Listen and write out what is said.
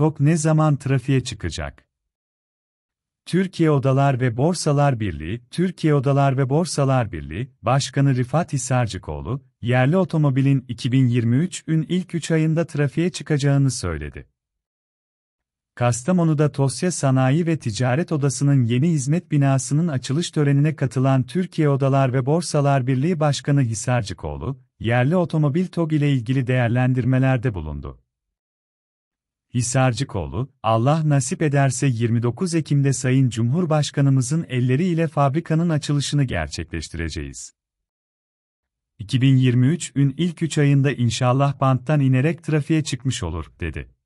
TOK ne zaman trafiğe çıkacak? Türkiye Odalar ve Borsalar Birliği, Türkiye Odalar ve Borsalar Birliği Başkanı Rifat Hisarcıkoğlu, yerli otomobilin 2023'ün ilk 3 ayında trafiğe çıkacağını söyledi. Kastamonu'da Tosya Sanayi ve Ticaret Odası'nın yeni hizmet binasının açılış törenine katılan Türkiye Odalar ve Borsalar Birliği Başkanı Hisarcıkoğlu, yerli otomobil TOG ile ilgili değerlendirmelerde bulundu. Hisarcıkoğlu, Allah nasip ederse 29 Ekim'de Sayın Cumhurbaşkanımızın elleriyle fabrikanın açılışını gerçekleştireceğiz. 2023'ün ilk 3 ayında inşallah banttan inerek trafiğe çıkmış olur, dedi.